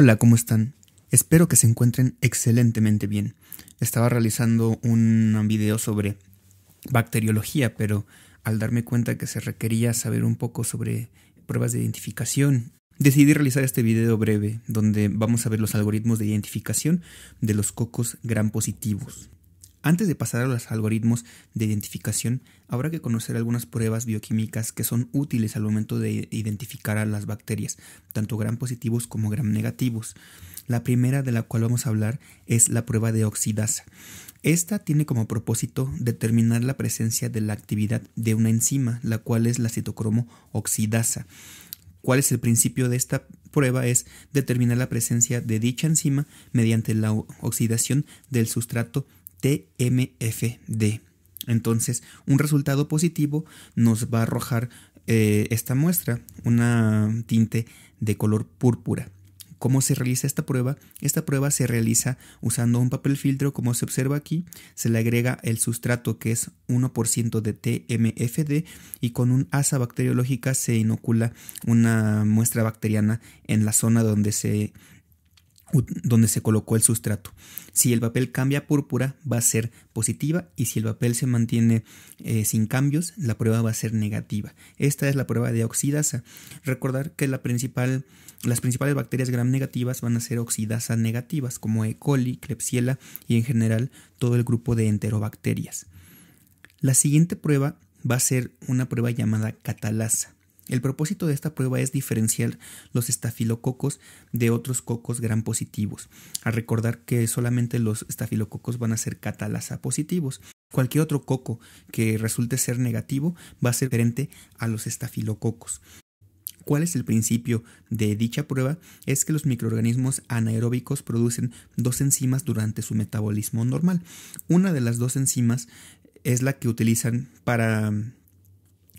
Hola, ¿cómo están? Espero que se encuentren excelentemente bien. Estaba realizando un video sobre bacteriología, pero al darme cuenta que se requería saber un poco sobre pruebas de identificación, decidí realizar este video breve donde vamos a ver los algoritmos de identificación de los cocos gran positivos. Antes de pasar a los algoritmos de identificación, habrá que conocer algunas pruebas bioquímicas que son útiles al momento de identificar a las bacterias, tanto gram positivos como gram negativos. La primera de la cual vamos a hablar es la prueba de oxidasa. Esta tiene como propósito determinar la presencia de la actividad de una enzima, la cual es la citocromo oxidasa. ¿Cuál es el principio de esta prueba? Es determinar la presencia de dicha enzima mediante la oxidación del sustrato TMFD. Entonces, un resultado positivo nos va a arrojar eh, esta muestra, una tinte de color púrpura. ¿Cómo se realiza esta prueba? Esta prueba se realiza usando un papel filtro, como se observa aquí, se le agrega el sustrato que es 1% de TMFD y con un asa bacteriológica se inocula una muestra bacteriana en la zona donde se donde se colocó el sustrato. Si el papel cambia a púrpura va a ser positiva y si el papel se mantiene eh, sin cambios la prueba va a ser negativa. Esta es la prueba de oxidasa. Recordar que la principal, las principales bacterias gram negativas van a ser oxidasa negativas como E. coli, Klebsiella y en general todo el grupo de enterobacterias. La siguiente prueba va a ser una prueba llamada catalasa. El propósito de esta prueba es diferenciar los estafilococos de otros cocos gran positivos, a recordar que solamente los estafilococos van a ser catalasa positivos. Cualquier otro coco que resulte ser negativo va a ser diferente a los estafilococos. ¿Cuál es el principio de dicha prueba? Es que los microorganismos anaeróbicos producen dos enzimas durante su metabolismo normal. Una de las dos enzimas es la que utilizan para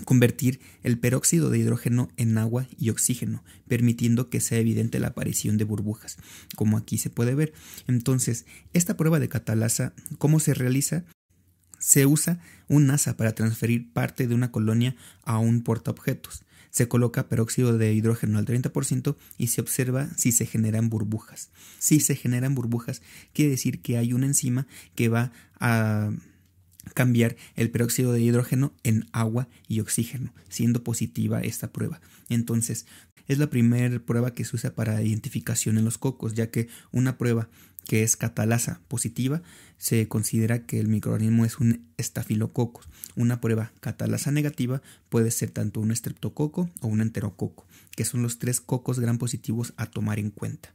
convertir el peróxido de hidrógeno en agua y oxígeno, permitiendo que sea evidente la aparición de burbujas, como aquí se puede ver. Entonces, esta prueba de catalasa, ¿cómo se realiza? Se usa un asa para transferir parte de una colonia a un portaobjetos. Se coloca peróxido de hidrógeno al 30% y se observa si se generan burbujas. Si se generan burbujas, quiere decir que hay una enzima que va a cambiar el peróxido de hidrógeno en agua y oxígeno, siendo positiva esta prueba. Entonces, es la primera prueba que se usa para identificación en los cocos, ya que una prueba que es catalasa positiva, se considera que el microorganismo es un estafilococo. Una prueba catalasa negativa puede ser tanto un estreptococo o un enterococo, que son los tres cocos gran positivos a tomar en cuenta.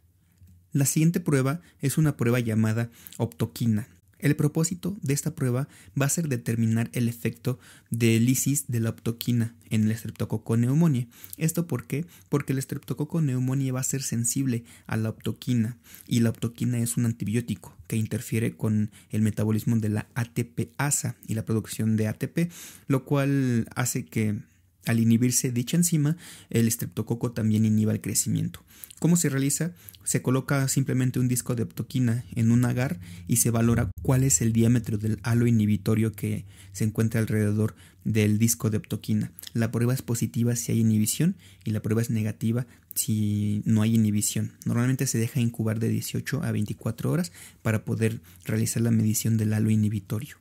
La siguiente prueba es una prueba llamada optoquina, el propósito de esta prueba va a ser determinar el efecto de lisis de la optoquina en el streptococoneumonía. ¿Esto por qué? Porque el streptococoneumonía va a ser sensible a la optoquina y la optoquina es un antibiótico que interfiere con el metabolismo de la ATP-ASA y la producción de ATP, lo cual hace que al inhibirse dicha enzima, el estreptococo también inhibe el crecimiento. ¿Cómo se realiza? Se coloca simplemente un disco de optoquina en un agar y se valora cuál es el diámetro del halo inhibitorio que se encuentra alrededor del disco de optoquina. La prueba es positiva si hay inhibición y la prueba es negativa si no hay inhibición. Normalmente se deja incubar de 18 a 24 horas para poder realizar la medición del halo inhibitorio.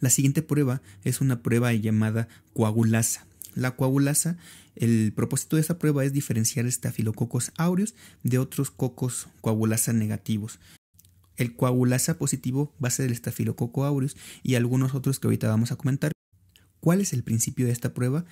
La siguiente prueba es una prueba llamada coagulasa la coagulasa, el propósito de esta prueba es diferenciar estafilococos aureus de otros cocos coagulasa negativos. El coagulasa positivo va a ser el estafilococo aureus y algunos otros que ahorita vamos a comentar. ¿Cuál es el principio de esta prueba?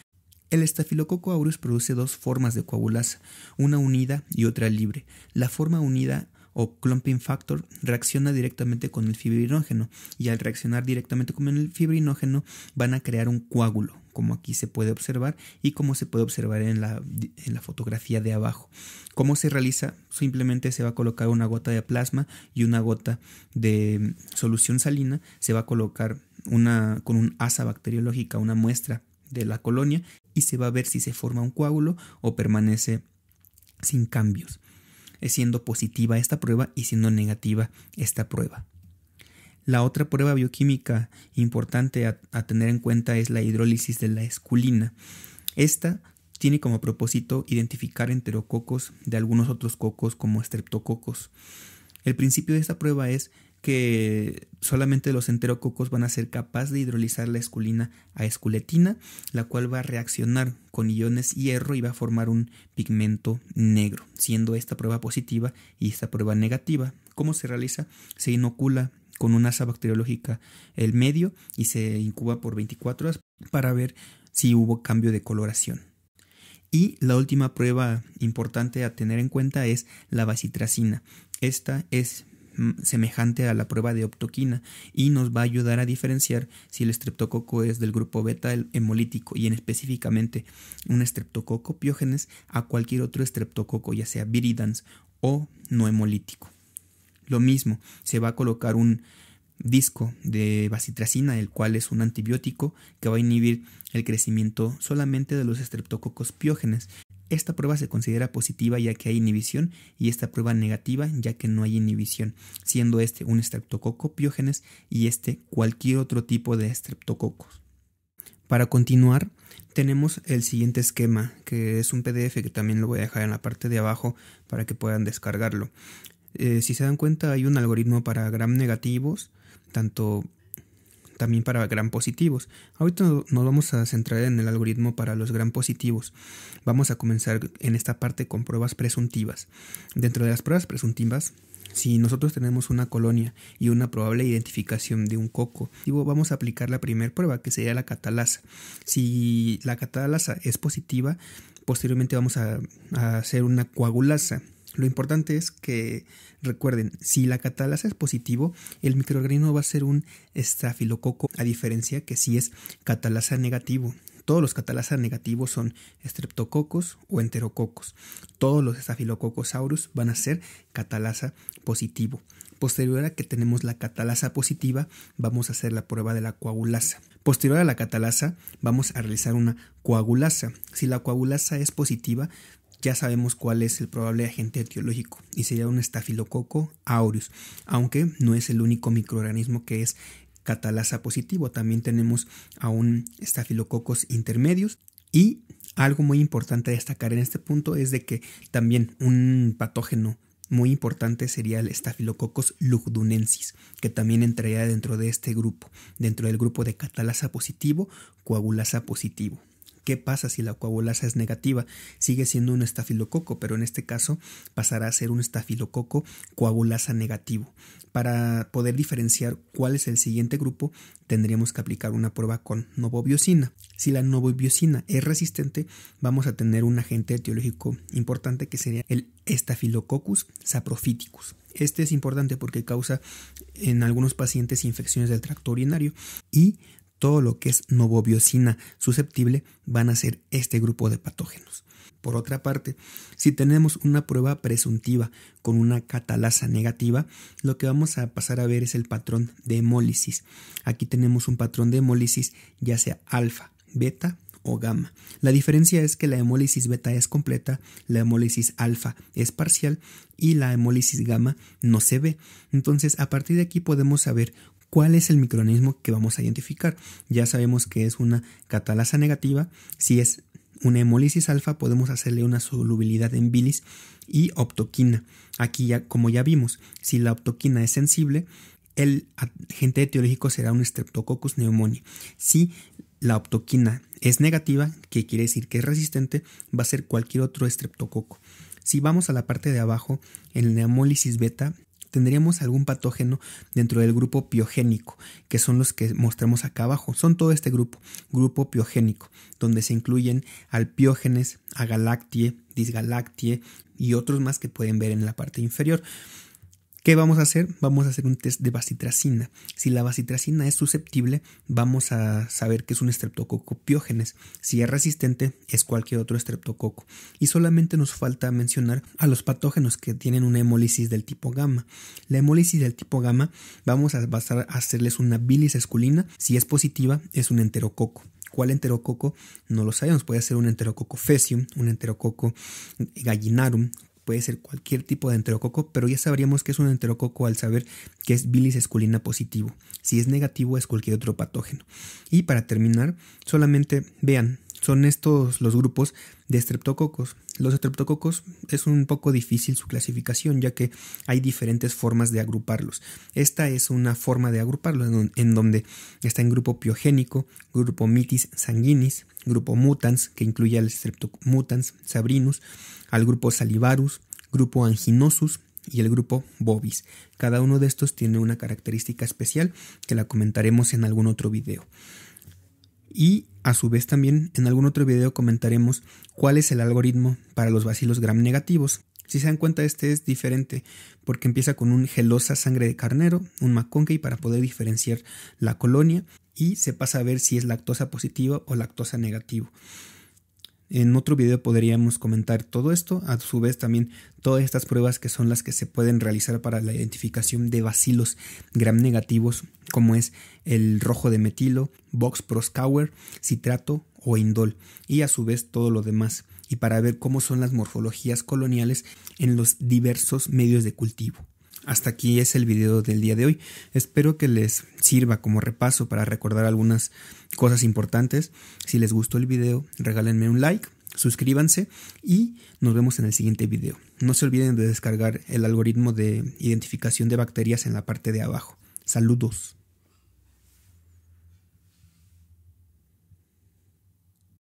El estafilococo aureus produce dos formas de coagulasa, una unida y otra libre. La forma unida o clumping factor reacciona directamente con el fibrinógeno y al reaccionar directamente con el fibrinógeno van a crear un coágulo como aquí se puede observar y como se puede observar en la, en la fotografía de abajo. ¿Cómo se realiza? Simplemente se va a colocar una gota de plasma y una gota de solución salina, se va a colocar una, con un asa bacteriológica una muestra de la colonia y se va a ver si se forma un coágulo o permanece sin cambios siendo positiva esta prueba y siendo negativa esta prueba. La otra prueba bioquímica importante a, tener en cuenta es la hidrólisis de la esculina. Esta tiene como propósito identificar enterococos de algunos otros cocos como estreptococos. El principio de esta prueba es que solamente los enterococos van a ser capaces de hidrolizar la esculina a esculetina, la cual va a reaccionar con iones hierro y va a formar un pigmento negro, siendo esta prueba positiva y esta prueba negativa. ¿Cómo se realiza? Se inocula con una asa bacteriológica el medio y se incuba por 24 horas para ver si hubo cambio de coloración. Y la última prueba importante a tener en cuenta es la bacitracina. Esta es semejante a la prueba de optoquina y nos va a ayudar a diferenciar si el estreptococo es del grupo beta hemolítico y en específicamente un estreptococo piógenes a cualquier otro estreptococo, ya sea viridans o no hemolítico. Lo mismo, se va a colocar un disco de bacitracina, el cual es un antibiótico que va a inhibir el crecimiento solamente de los estreptococos piógenes, esta prueba se considera positiva ya que hay inhibición y esta prueba negativa ya que no hay inhibición, siendo este un estreptococo piógenes y este cualquier otro tipo de streptococos Para continuar, tenemos el siguiente esquema, que es un PDF que también lo voy a dejar en la parte de abajo para que puedan descargarlo. Eh, si se dan cuenta, hay un algoritmo para gram negativos, tanto también para gran positivos. Ahorita nos vamos a centrar en el algoritmo para los gran positivos. Vamos a comenzar en esta parte con pruebas presuntivas. Dentro de las pruebas presuntivas, si nosotros tenemos una colonia y una probable identificación de un coco, vamos a aplicar la primera prueba que sería la catalasa. Si la catalasa es positiva, posteriormente vamos a hacer una coagulasa lo importante es que recuerden, si la catalasa es positivo, el microorganismo va a ser un estafilococo, a diferencia que si es catalasa negativo. Todos los catalasa negativos son estreptococos o enterococos. Todos los estafilococos van a ser catalasa positivo. Posterior a que tenemos la catalasa positiva, vamos a hacer la prueba de la coagulasa. Posterior a la catalasa, vamos a realizar una coagulasa. Si la coagulasa es positiva, ya sabemos cuál es el probable agente etiológico y sería un estafilococo aureus, aunque no es el único microorganismo que es catalasa positivo, también tenemos a un estafilococos intermedios y algo muy importante destacar en este punto es de que también un patógeno muy importante sería el Staphylococcus lugdunensis, que también entraría dentro de este grupo, dentro del grupo de catalasa positivo, coagulasa positivo. ¿Qué pasa si la coagulasa es negativa? Sigue siendo un estafilococo, pero en este caso pasará a ser un estafilococo coagulasa negativo. Para poder diferenciar cuál es el siguiente grupo, tendríamos que aplicar una prueba con novobiocina. Si la novobiosina es resistente, vamos a tener un agente etiológico importante que sería el estafilococcus saprophyticus. Este es importante porque causa en algunos pacientes infecciones del tracto urinario y todo lo que es novobiosina susceptible van a ser este grupo de patógenos. Por otra parte, si tenemos una prueba presuntiva con una catalasa negativa, lo que vamos a pasar a ver es el patrón de hemólisis. Aquí tenemos un patrón de hemólisis ya sea alfa, beta o gamma. La diferencia es que la hemólisis beta es completa, la hemólisis alfa es parcial y la hemólisis gamma no se ve. Entonces, a partir de aquí podemos saber ¿Cuál es el micronismo que vamos a identificar? Ya sabemos que es una catalasa negativa. Si es una hemólisis alfa, podemos hacerle una solubilidad en bilis y optoquina. Aquí, ya, como ya vimos, si la optoquina es sensible, el agente etiológico será un Streptococcus pneumoniae. Si la optoquina es negativa, que quiere decir que es resistente, va a ser cualquier otro estreptococo. Si vamos a la parte de abajo, en la hemólisis beta tendríamos algún patógeno dentro del grupo piogénico, que son los que mostramos acá abajo. Son todo este grupo, grupo piogénico, donde se incluyen alpiógenes, agalactie, disgalactie y otros más que pueden ver en la parte inferior. ¿Qué vamos a hacer? Vamos a hacer un test de bacitracina. Si la bacitracina es susceptible, vamos a saber que es un estreptococo piógenes. Si es resistente, es cualquier otro estreptococo. Y solamente nos falta mencionar a los patógenos que tienen una hemólisis del tipo gamma. La hemólisis del tipo gamma vamos a, a hacerles una bilis esculina. Si es positiva, es un enterococo. ¿Cuál enterococo? No lo sabemos. Puede ser un enterococo fecium, un enterococo gallinarum, puede ser cualquier tipo de enterococo, pero ya sabríamos que es un enterococo al saber que es bilis esculina positivo. Si es negativo es cualquier otro patógeno. Y para terminar, solamente vean, son estos los grupos de streptococos. Los streptococos es un poco difícil su clasificación ya que hay diferentes formas de agruparlos. Esta es una forma de agruparlos en donde está en grupo piogénico, grupo mitis sanguinis, grupo mutans que incluye al mutans sabrinus, al grupo salivarus, grupo anginosus y el grupo bovis. Cada uno de estos tiene una característica especial que la comentaremos en algún otro video. Y a su vez también en algún otro video comentaremos cuál es el algoritmo para los bacilos gram negativos. Si se dan cuenta este es diferente porque empieza con un gelosa sangre de carnero, un McConkey para poder diferenciar la colonia y se pasa a ver si es lactosa positiva o lactosa negativa. En otro video podríamos comentar todo esto, a su vez también todas estas pruebas que son las que se pueden realizar para la identificación de bacilos gram negativos como es el rojo de metilo, Vox proscauer, citrato o indol y a su vez todo lo demás y para ver cómo son las morfologías coloniales en los diversos medios de cultivo. Hasta aquí es el video del día de hoy. Espero que les sirva como repaso para recordar algunas cosas importantes. Si les gustó el video, regálenme un like, suscríbanse y nos vemos en el siguiente video. No se olviden de descargar el algoritmo de identificación de bacterias en la parte de abajo. Saludos.